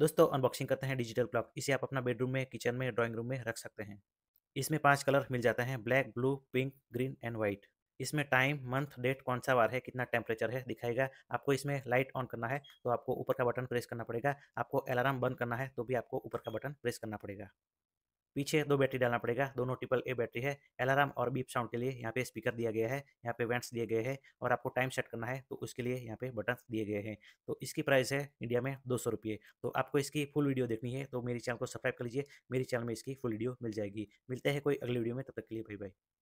दोस्तों अनबॉक्सिंग करते हैं डिजिटल क्लॉक इसे आप अपना बेडरूम में किचन में ड्राइंग रूम में रख सकते हैं इसमें पांच कलर मिल जाते हैं black blue pink green and white इसमें टाइम मंथ डेट कौन सा वार है कितना टेम्परेचर है दिखाएगा आपको इसमें लाइट ऑन करना है तो आपको ऊपर का बटन प्रेस करना पड़ेगा आपको अलार्म बंद करना है तो भी आपको ऊपर का बटन प्रेस करना पड़ेगा पीछे दो बैटरी डालना पड़ेगा दोनों ट्रिपल ए बैटरी है अलार्म और बीप साउंड के लिए यहाँ पे स्पीकर दिया गया है यहाँ पे वेंट्स दिए गए हैं और आपको टाइम सेट करना है तो उसके लिए यहाँ पे बटन दिए गए हैं तो इसकी प्राइस है इंडिया में दो सौ रुपये तो आपको इसकी फुल वीडियो देखनी है तो मेरे चैनल को सब्सक्राइब कर लीजिए मेरे चैनल में इसकी फुल वीडियो मिल जाएगी मिलते हैं कोई अगली वीडियो में तब तक के लिए भाई भाई